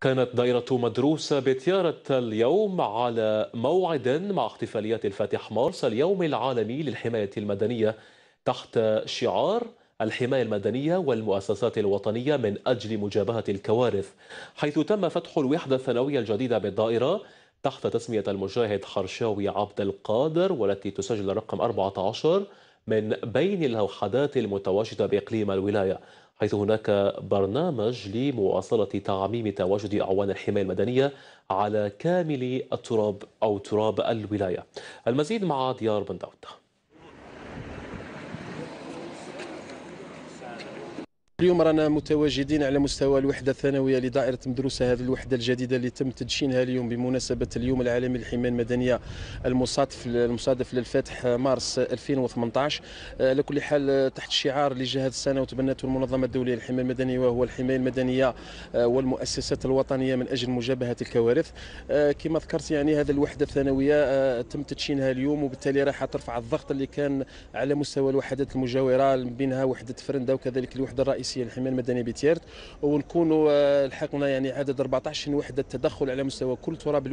كانت دائرة مدروسة بتيارة اليوم على موعد مع احتفاليات الفاتح مارس اليوم العالمي للحماية المدنية تحت شعار الحماية المدنية والمؤسسات الوطنية من أجل مجابهة الكوارث حيث تم فتح الوحدة الثانوية الجديدة بالدائرة تحت تسمية المجاهد حرشاوي عبد القادر والتي تسجل رقم 14 من بين اللوحدات المتواجدة بإقليم الولاية حيث هناك برنامج لمواصلة تعميم تواجد أعوان الحماية المدنية على كامل التراب أو تراب الولاية المزيد مع ديار بن اليوم رانا متواجدين على مستوى الوحده الثانويه لدائره مدروسه هذه الوحده الجديده اللي تم تدشينها اليوم بمناسبه اليوم العالمي للحمايه المدنيه المصادف المصادف للفتح مارس 2018 آه، على كل حال آه، تحت الشعار اللي جاء هذه السنه وتبنته المنظمه الدوليه للحمايه المدنيه وهو الحمايه المدنيه آه، والمؤسسات الوطنيه من اجل مجابهه الكوارث كما ذكرت يعني هذه الوحده الثانويه تم تدشينها اليوم وبالتالي راح ترفع الضغط اللي كان على مستوى الوحدات المجاوره بينها وحده فرنده وكذلك الوحده الرئيسيه الرئيسيه للحمايه المدنيه بتيرت ونكونوا آه، لحقنا يعني عدد 14 وحده تدخل على مستوى كل تراب